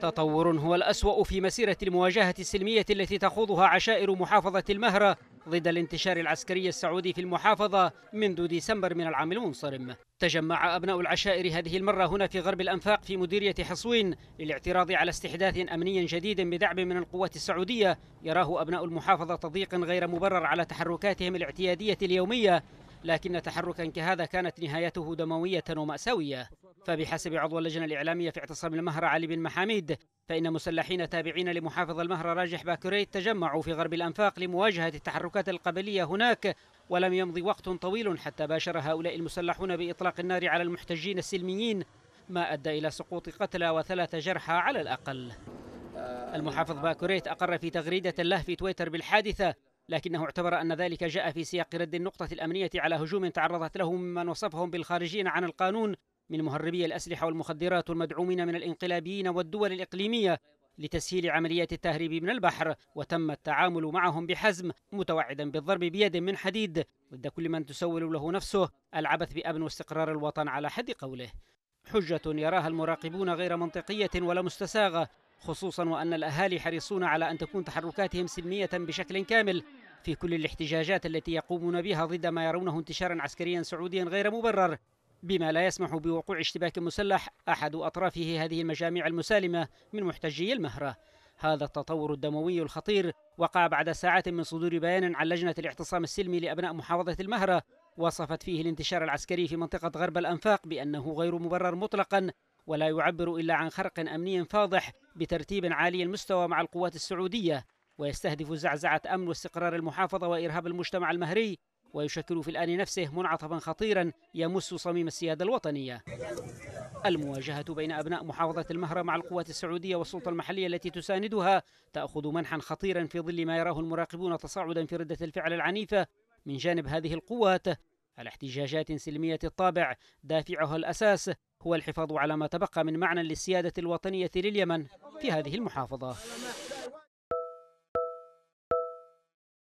تطور هو الأسوأ في مسيرة المواجهة السلمية التي تخوضها عشائر محافظة المهرة ضد الانتشار العسكري السعودي في المحافظة منذ ديسمبر من العام المنصرم تجمع أبناء العشائر هذه المرة هنا في غرب الأنفاق في مديرية حصوين للاعتراض على استحداث أمني جديد بدعم من القوات السعودية يراه أبناء المحافظة تضييقا غير مبرر على تحركاتهم الاعتيادية اليومية لكن تحركا كهذا كانت نهايته دموية ومأساوية فبحسب عضو اللجنة الإعلامية في اعتصام المهرة علي بن محاميد فإن مسلحين تابعين لمحافظ المهرة راجح باكريت تجمعوا في غرب الأنفاق لمواجهة التحركات القبلية هناك ولم يمضي وقت طويل حتى باشر هؤلاء المسلحون بإطلاق النار على المحتجين السلميين ما أدى إلى سقوط قتلى وثلاث جرحى على الأقل المحافظ باكوريت أقر في تغريدة له في تويتر بالحادثة لكنه اعتبر أن ذلك جاء في سياق رد النقطة الأمنية على هجوم تعرضت له ممن وصفهم بالخارجين عن القانون من مهربي الأسلحة والمخدرات والمدعومين من الإنقلابيين والدول الإقليمية لتسهيل عمليات التهريب من البحر وتم التعامل معهم بحزم متوعدا بالضرب بيد من حديد ضد كل من تسول له نفسه العبث بأمن واستقرار الوطن على حد قوله حجة يراها المراقبون غير منطقية ولا مستساغة خصوصا وأن الأهالي حريصون على أن تكون تحركاتهم سلمية بشكل كامل في كل الاحتجاجات التي يقومون بها ضد ما يرونه انتشارا عسكريا سعوديا غير مبرر بما لا يسمح بوقوع اشتباك مسلح أحد أطرافه هذه المجاميع المسالمة من محتجي المهرة هذا التطور الدموي الخطير وقع بعد ساعات من صدور بيان عن لجنة الاعتصام السلمي لأبناء محافظة المهرة وصفت فيه الانتشار العسكري في منطقة غرب الأنفاق بأنه غير مبرر مطلقا ولا يعبر إلا عن خرق أمني فاضح بترتيب عالي المستوى مع القوات السعودية ويستهدف زعزعة أمن واستقرار المحافظة وإرهاب المجتمع المهري ويشكل في الآن نفسه منعطفا خطيرا يمس صميم السيادة الوطنية المواجهة بين أبناء محافظة المهرة مع القوات السعودية والسلطة المحلية التي تساندها تأخذ منحا خطيرا في ظل ما يراه المراقبون تصاعدا في ردة الفعل العنيفة من جانب هذه القوات على احتجاجات سلمية الطابع دافعها الأساس هو الحفاظ على ما تبقى من معنى للسيادة الوطنية لليمن في هذه المحافظة